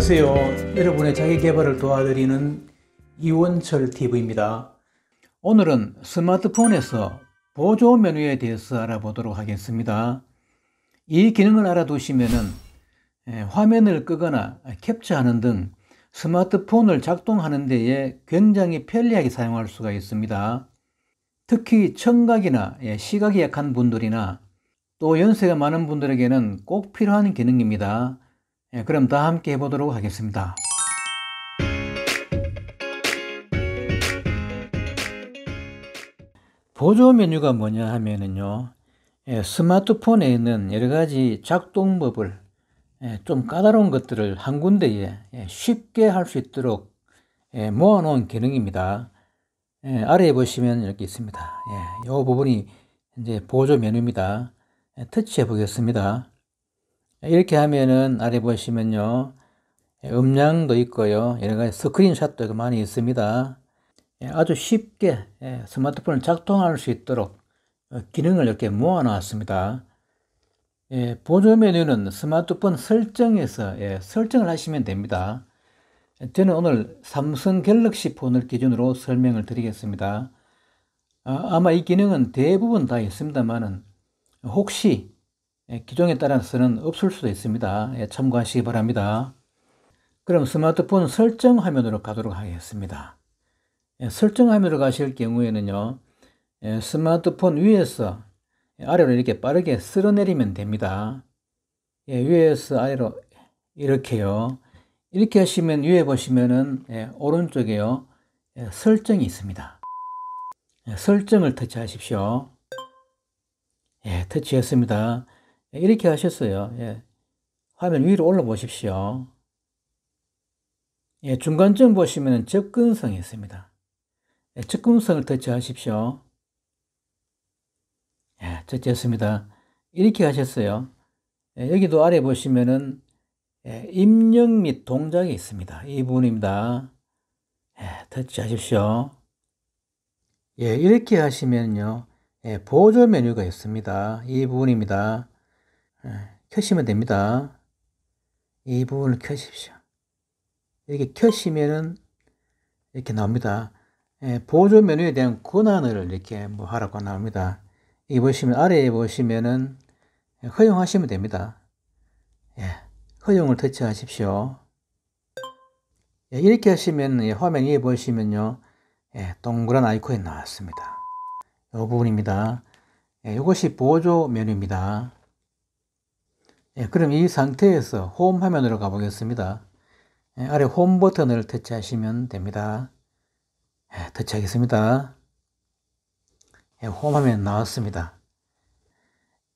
안녕하세요. 여러분의 자기 개발을 도와드리는 이원철 TV입니다. 오늘은 스마트폰에서 보조 메뉴에 대해서 알아보도록 하겠습니다. 이 기능을 알아두시면 화면을 끄거나 캡처하는 등 스마트폰을 작동하는 데에 굉장히 편리하게 사용할 수가 있습니다. 특히 청각이나 예, 시각이 약한 분들이나 또 연세가 많은 분들에게는 꼭 필요한 기능입니다. 예, 그럼 다 함께 해보도록 하겠습니다. 보조 메뉴가 뭐냐 하면요 예, 스마트폰에 있는 여러 가지 작동법을 예, 좀 까다로운 것들을 한 군데에 예, 쉽게 할 수 있도록 예, 모아놓은 기능입니다. 예, 아래에 보시면 이렇게 있습니다. 예, 이 부분이 이제 보조 메뉴입니다. 예, 터치해 보겠습니다. 이렇게 하면은 아래 보시면요. 음량도 있고요. 여러 가지 스크린샷도 많이 있습니다. 예, 아주 쉽게 예, 스마트폰을 작동할 수 있도록 어, 기능을 이렇게 모아 놨습니다. 예, 보조 메뉴는 스마트폰 설정에서 설정을 하시면 됩니다. 저는 오늘 삼성 갤럭시 폰을 기준으로 설명을 드리겠습니다. 아, 아마 이 기능은 대부분 다 있습니다만은 혹시 예, 기정에 따라서는 없을 수도 있습니다. 예, 참고하시기 바랍니다. 그럼 스마트폰 설정 화면으로 가도록 하겠습니다. 예, 설정 화면으로 가실 경우에는요, 스마트폰 위에서 아래로 이렇게 빠르게 쓸어내리면 됩니다. 위에서 아래로 이렇게요. 이렇게 하시면 위에 보시면은 오른쪽에요. 설정이 있습니다. 설정을 터치하십시오. 예, 터치했습니다. 예, 이렇게 하셨어요. 예. 화면 위로 올라 보십시오. 예, 중간쯤 보시면 접근성이 있습니다. 예, 접근성을 터치하십시오. 예, 터치했습니다. 이렇게 하셨어요. 예, 여기도 아래 보시면은 예, 입력 및 동작이 있습니다. 이 부분입니다. 예, 터치하십시오. 예, 이렇게 하시면요. 예, 보조 메뉴가 있습니다. 이 부분입니다. 예, 켜시면 됩니다. 이 부분을 켜십시오. 이렇게 켜시면은 이렇게 나옵니다. 예, 보조 메뉴에 대한 권한을 이렇게 뭐 하라고 나옵니다. 이 보시면 아래에 보시면은 허용하시면 됩니다. 예, 허용을 터치하십시오. 예, 이렇게 하시면 예, 화면 위에 보시면요 예, 동그란 아이콘이 나왔습니다. 이 부분입니다. 예, 이것이 보조 메뉴입니다. 예, 그럼 이 상태에서 홈 화면으로 가보겠습니다. 예, 아래 홈 버튼을 터치하시면 됩니다. 예, 터치하겠습니다. 예, 홈 화면 나왔습니다.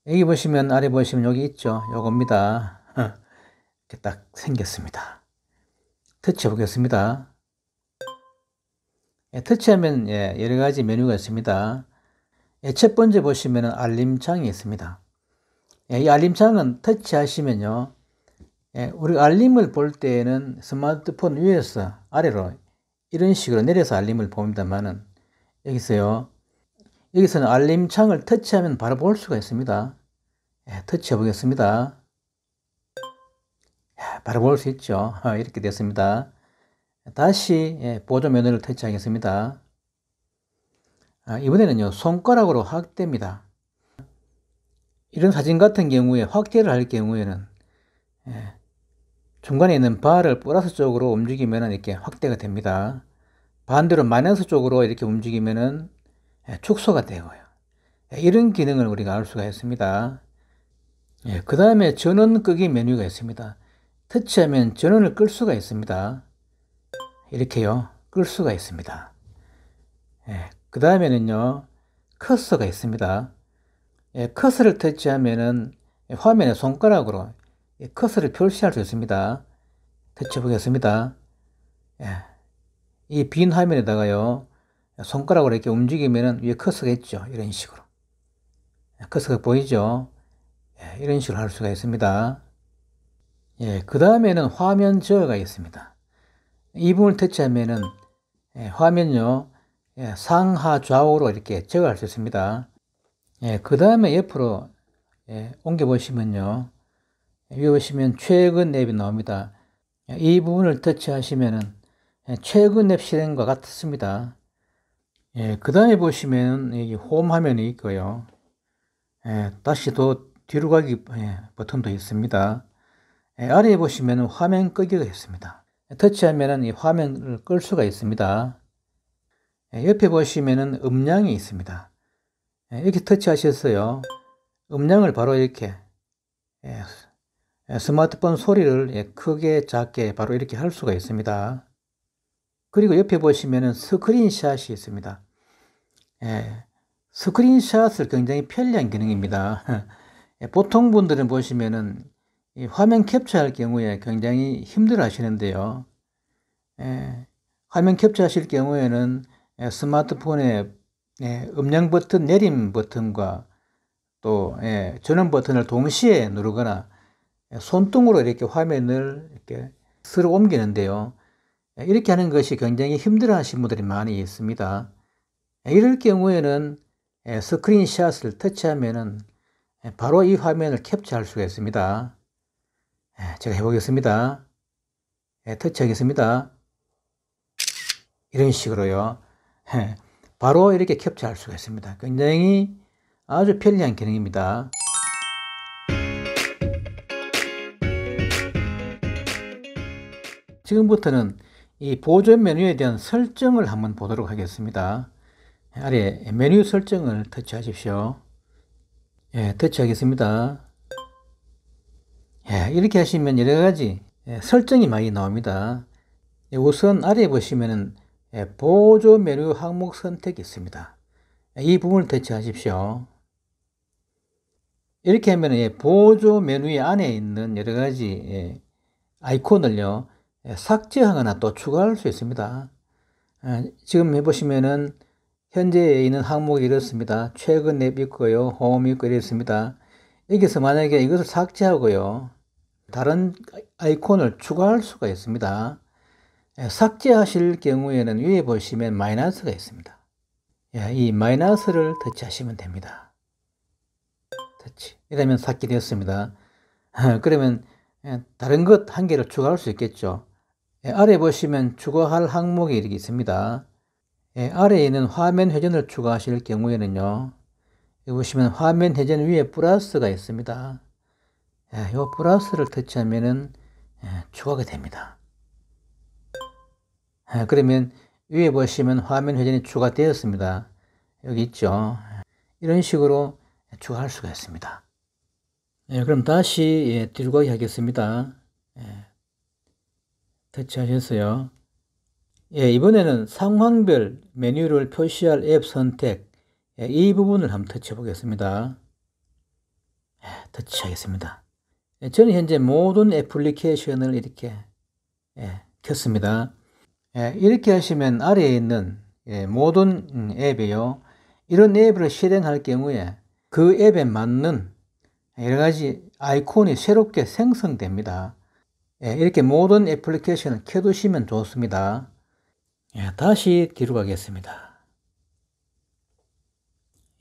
여기 보시면 아래 보시면 여기 있죠. 요겁니다. 이렇게 딱 생겼습니다. 터치해 보겠습니다. 예, 터치하면 예, 여러 가지 메뉴가 있습니다. 예, 첫 번째 보시면 알림창이 있습니다. 예, 이 알림창은 터치하시면요. 예, 우리 알림을 볼 때에는 스마트폰 위에서 아래로 이런 식으로 내려서 알림을 봅니다만은 여기서요. 여기서는 알림창을 터치하면 바로 볼 수가 있습니다. 예, 터치해 보겠습니다. 바로 볼 수 있죠. 이렇게 됐습니다. 다시 보조 면뉴를 터치하겠습니다. 아, 이번에는요. 손가락으로 확대입니다. 이런 사진 같은 경우에 확대를 할 경우에는 예, 중간에 있는 바를 플러스 쪽으로 움직이면 이렇게 확대가 됩니다. 반대로 마이너스 쪽으로 이렇게 움직이면 예, 축소가 되고요. 예, 이런 기능을 우리가 알 수가 있습니다. 예, 그 다음에 전원 끄기 메뉴가 있습니다. 터치하면 전원을 끌 수가 있습니다. 이렇게요. 끌 수가 있습니다. 예, 그 다음에는요. 커서가 있습니다. 커서를 예, 터치하면은 화면에 손가락으로 커서를 표시할 수 있습니다. 터치 보겠습니다. 예, 이 빈 화면에다가요, 손가락으로 이렇게 움직이면은 위에 커서가 있죠. 이런 식으로. 커서가 예, 보이죠? 이런 식으로 할 수가 있습니다. 예, 그 다음에는 화면 저어가 있습니다. 이 부분을 터치하면은 예, 화면요, 예, 상하 좌우로 이렇게 저어할 수 있습니다. 예, 그 다음에 옆으로 예, 옮겨보시면요. 위에 보시면 최근 앱이 나옵니다. 예, 이 부분을 터치하시면은 예, 최근 앱 실행과 같습니다. 예, 그 다음에 보시면 이홈 화면이 있고요. 예, 다시 또 뒤로 가기 예, 버튼도 있습니다. 예, 아래에 보시면 화면 끄기가 있습니다. 예, 터치하면 이 화면을 끌 수가 있습니다. 예, 옆에 보시면 음량이 있습니다. 예, 이렇게 터치하셨어요. 음량을 바로 이렇게 예, 예, 스마트폰 소리를 크게 작게 바로 이렇게 할 수가 있습니다. 그리고 옆에 보시면 스크린샷이 있습니다. 스크린샷을 굉장히 편리한 기능입니다. 보통 분들은 보시면은 화면 캡처할 경우에 굉장히 힘들어 하시는데요. 화면 캡처하실 경우에는 스마트폰에 예, 음량 버튼, 내림 버튼과 또 예, 전원 버튼을 동시에 누르거나 예, 손등으로 이렇게 화면을 이렇게 쓸어 옮기는데요. 예, 이렇게 하는 것이 굉장히 힘들어 하시는 분들이 많이 있습니다. 예, 이럴 경우에는 스크린샷을 터치하면 바로 이 화면을 캡처할 수가 있습니다. 제가 해보겠습니다. 터치하겠습니다. 이런 식으로요. 바로 이렇게 캡처할 수가 있습니다. 굉장히 아주 편리한 기능입니다. 지금부터는 이 보존 메뉴에 대한 설정을 한번 보도록 하겠습니다. 아래 메뉴 설정을 터치하십시오. 예, 터치하겠습니다. 예, 이렇게 하시면 여러 가지 예, 설정이 많이 나옵니다. 예, 우선 아래 에 보시면은 예, 보조 메뉴 항목 선택이 있습니다. 예, 이 부분을 대체하십시오. 이렇게 하면 예, 보조 메뉴 안에 있는 여러 가지 아이콘을요 삭제하거나 또 추가할 수 있습니다. 지금 해보시면은 현재 있는 항목이 이렇습니다. 최근 앱 있고요, 홈 있고 이렇습니다. 여기서 만약에 이것을 삭제하고요, 다른 아이콘을 추가할 수가 있습니다. 예, 삭제하실 경우에는 위에 보시면 마이너스가 있습니다. 예, 이 마이너스를 터치하시면 됩니다. 터치. 이러면 삭제되었습니다. 그러면 예, 다른 것 한 개를 추가할 수 있겠죠. 아래 보시면 추가할 항목이 이렇게 있습니다. 아래에 는 화면 회전을 추가하실 경우에는요. 여기 보시면 화면 회전 위에 플러스가 있습니다. 이 플러스를 터치하면 추가가 됩니다. 예, 그러면 위에 보시면 화면 회전이 추가되었습니다. 여기 있죠. 이런 식으로 추가할 수가 있습니다. 예, 그럼 다시 예, 뒤로 가기 하겠습니다. 예, 터치하셨어요. 예, 이번에는 상황별 메뉴를 표시할 앱 선택 예, 이 부분을 한번 터치해 보겠습니다. 예, 터치하겠습니다. 예, 저는 현재 모든 애플리케이션을 이렇게 예, 켰습니다. 예, 이렇게 하시면 아래에 있는 예, 모든 음, 앱에요. 이런 앱을 실행할 경우에 그 앱에 맞는 여러 가지 아이콘이 새롭게 생성됩니다. 예, 이렇게 모든 애플리케이션을 켜두시면 좋습니다. 예, 다시 뒤로 가겠습니다.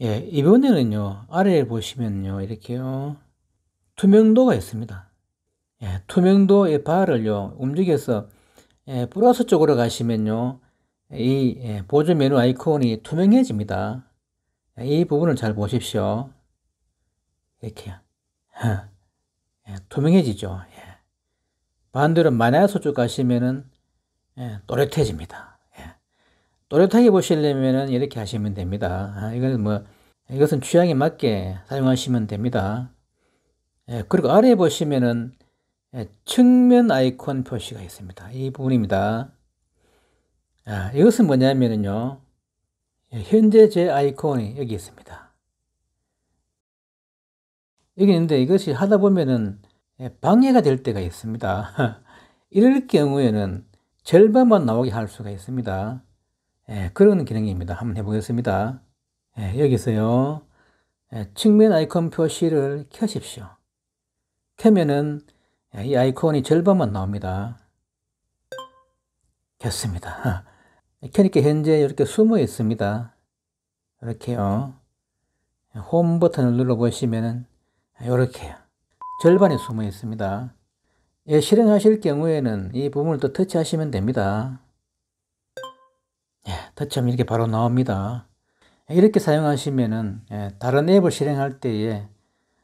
예, 이번에는요, 아래에 보시면요, 이렇게요, 투명도가 있습니다. 예, 투명도의 바를요, 움직여서 예, 플러스 쪽으로 가시면요. 이 예, 보조 메뉴 아이콘이 투명해집니다. 예, 이 부분을 잘 보십시오. 이렇게 투명해지죠. 반대로 마이너스 쪽 가시면은 또렷해집니다. 또렷하게 보시려면은 이렇게 하시면 됩니다. 아, 이건 뭐 이것은 취향에 맞게 사용하시면 됩니다. 그리고 아래 보시면은 예, 측면 아이콘 표시가 있습니다. 이 부분입니다. 아, 이것은 뭐냐면요. 예, 현재 제 아이콘이 여기 있습니다. 여기 있는데 이것이 하다 보면은 예, 방해가 될 때가 있습니다. 이럴 경우에는 절반만 나오게 할 수가 있습니다. 예, 그런 기능입니다. 한번 해보겠습니다. 예, 여기서요. 예, 측면 아이콘 표시를 켜십시오. 켜면은 이 아이콘이 절반만 나옵니다. 됐습니다. 켜니까 현재 이렇게 숨어 있습니다. 이렇게요. 홈 버튼을 눌러보시면은 이렇게요. 절반이 숨어 있습니다. 예, 실행하실 경우에는 이 부분을 또 터치하시면 됩니다. 예, 터치하면 이렇게 바로 나옵니다. 이렇게 사용하시면은 예, 다른 앱을 실행할 때에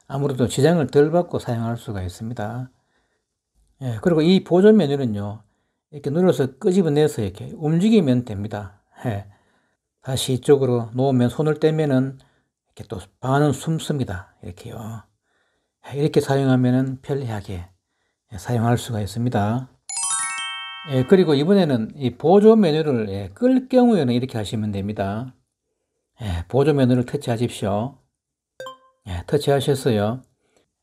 아무래도 지장을 덜 받고 사용할 수가 있습니다. 예, 그리고 이 보존 메뉴는요, 이렇게 눌러서 끄집어내서 이렇게 움직이면 됩니다. 예, 다시 이쪽으로 놓으면 손을 떼면은 이렇게 또 반은 숨습니다. 이렇게요. 예, 이렇게 사용하면은 편리하게 예, 사용할 수가 있습니다. 예, 그리고 이번에는 이 보조 메뉴를 예, 끌 경우에는 이렇게 하시면 됩니다. 예, 보조 메뉴를 터치하십시오. 예, 터치하셨어요.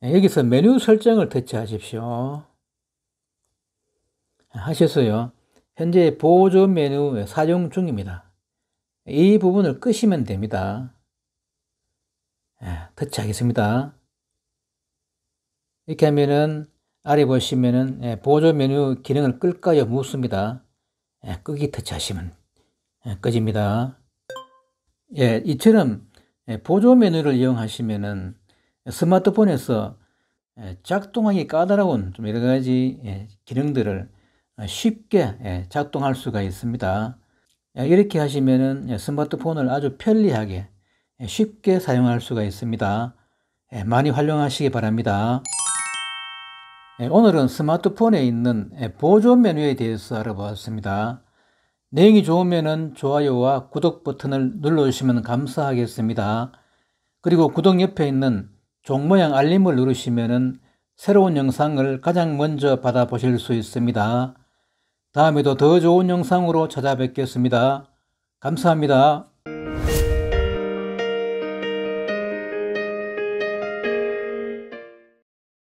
예, 여기서 메뉴 설정을 터치하십시오. 하셔서요. 현재 보조 메뉴 사용 중입니다. 이 부분을 끄시면 됩니다. 예, 터치하겠습니다. 이렇게 하면은 아래 보시면은 예, 보조 메뉴 기능을 끌까요? 묻습니다. 예, 끄기 터치하시면 꺼집니다. 예, 이처럼 보조 메뉴를 이용하시면은 스마트폰에서 작동하기 까다로운 좀 여러 가지 기능들을 쉽게 예, 작동할 수가 있습니다. 예, 이렇게 하시면 예, 스마트폰을 아주 편리하게 쉽게 사용할 수가 있습니다. 많이 활용하시기 바랍니다. 오늘은 스마트폰에 있는 보조 메뉴에 대해서 알아보았습니다. 내용이 좋으면 좋아요와 구독 버튼을 눌러주시면 감사하겠습니다. 그리고 구독 옆에 있는 종 모양 알림을 누르시면 새로운 영상을 가장 먼저 받아보실 수 있습니다. 다음에도 더 좋은 영상으로 찾아뵙겠습니다. 감사합니다.